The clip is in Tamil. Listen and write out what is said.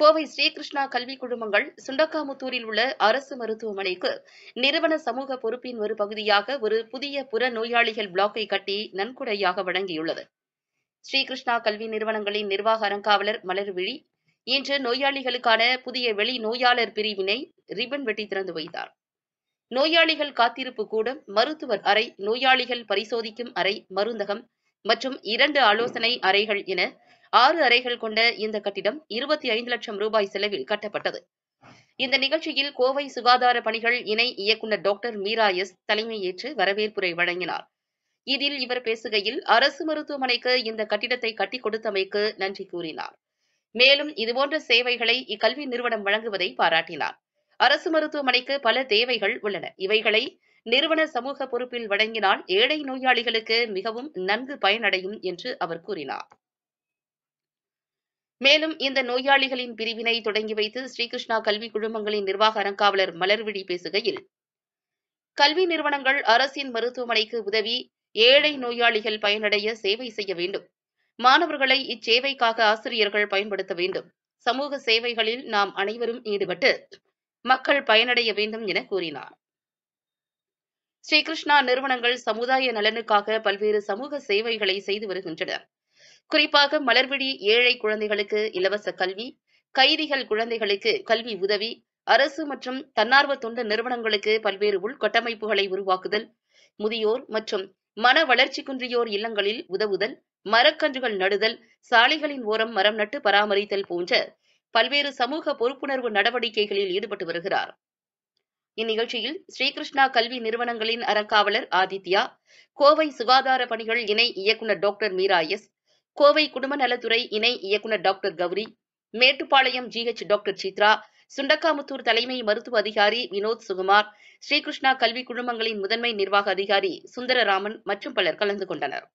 கோவை ஸ்ரீகிருஷ்ணா கல்விக் குழுமங்கள் சுண்டக்காமுத்தூரில் உள்ள அரசு மருத்துவமனைக்கு நிறுவன சமூக பொறுப்பின் ஒரு பகுதியாக ஒரு புதிய புற நோயாளிகள் பிளாக்கை கட்டி நன்கொடையாக வழங்கியுள்ளது ஸ்ரீகிருஷ்ணா கல்வி நிறுவனங்களின் நிர்வாக அறங்காவலர் மலர்விழி இன்று நோயாளிகளுக்கான புதிய வெளி நோயாளர் பிரிவினை ரிப்பன் வெட்டி திறந்து வைத்தார் நோயாளிகள் காத்திருப்பு கூடம் மருத்துவர் அறை நோயாளிகள் பரிசோதிக்கும் அறை மருந்தகம் மற்றும் இரண்டு ஆலோசனை அறைகள் என ஆறு அறைகள் கொண்ட இந்த கட்டிடம் இருபத்தி ஐந்து லட்சம் ரூபாய் செலவில் கட்டப்பட்டது இந்த நிகழ்ச்சியில் கோவை சுகாதார பணிகள் இணை இயக்குநர் டாக்டர் மீரா எஸ் தலைமையேற்று வரவேற்புரை வழங்கினார் இதில் இவர் பேசுகையில் அரசு மருத்துவமனைக்கு இந்த கட்டிடத்தை கட்டிக் கொடுத்தமைக்கு நன்றி கூறினார் மேலும் இதுபோன்ற சேவைகளை இக்கல்வி நிறுவனம் வழங்குவதை பாராட்டினார் அரசு மருத்துவமனைக்கு பல தேவைகள் உள்ளன இவைகளை நிறுவன சமூக பொறுப்பில் வழங்கினால் ஏழை நோயாளிகளுக்கு மிகவும் நன்கு பயனடையும் என்று அவர் கூறினார் மேலும் இந்த நோயாளிகளின் பிரிவினை தொடங்கி வைத்து ஸ்ரீகிருஷ்ணா கல்வி குழுமங்களின் நிர்வாக அறங்காவலர் மலர்விழி பேசுகையில் கல்வி நிறுவனங்கள் அரசின் மருத்துவமனைக்கு உதவி ஏழை நோயாளிகள் பயனடைய சேவை செய்ய வேண்டும் மாணவர்களை இச்சேவைக்காக ஆசிரியர்கள் பயன்படுத்த வேண்டும் சமூக சேவைகளில் நாம் அனைவரும் ஈடுபட்டு மக்கள் பயனடைய வேண்டும் என கூறினார் ஸ்ரீகிருஷ்ணா நிறுவனங்கள் சமுதாய நலனுக்காக பல்வேறு சமூக சேவைகளை செய்து வருகின்றன குறிப்பாக மலர்விழி ஏழை குழந்தைகளுக்கு இலவச கல்வி கைதிகள் குழந்தைகளுக்கு கல்வி உதவி அரசு மற்றும் தன்னார்வ தொண்டு நிறுவனங்களுக்கு பல்வேறு உள்கட்டமைப்புகளை உருவாக்குதல் முதியோர் மற்றும் மன வளர்ச்சி குன்றியோர் இல்லங்களில் உதவுதல் மரக்கன்றுகள் நடுதல் சாலைகளின் ஓரம் மரம் நட்டு பராமரித்தல் போன்ற பல்வேறு சமூக பொறுப்புணர்வு நடவடிக்கைகளில் ஈடுபட்டு வருகிறார் இந்நிகழ்ச்சியில் ஸ்ரீகிருஷ்ணா கல்வி நிறுவனங்களின் அறங்காவலர் ஆதித்யா கோவை சுகாதார பணிகள் இணை இயக்குநர் டாக்டர் மீரா எஸ் கோவை குடும்ப நலத்துறை இணை இயக்குநர் doctor Gowri Mettupalayam GH doctor Chitra Sundakkamuthur தலைமை மருத்துவ அதிகாரி வினோத் சுகுமார் ஸ்ரீகிருஷ்ணா கல்வி குழுமங்களின் முதன்மை நிர்வாக அதிகாரி சுந்தரராமன் மற்றும் பலர் கலந்து கொண்டனர்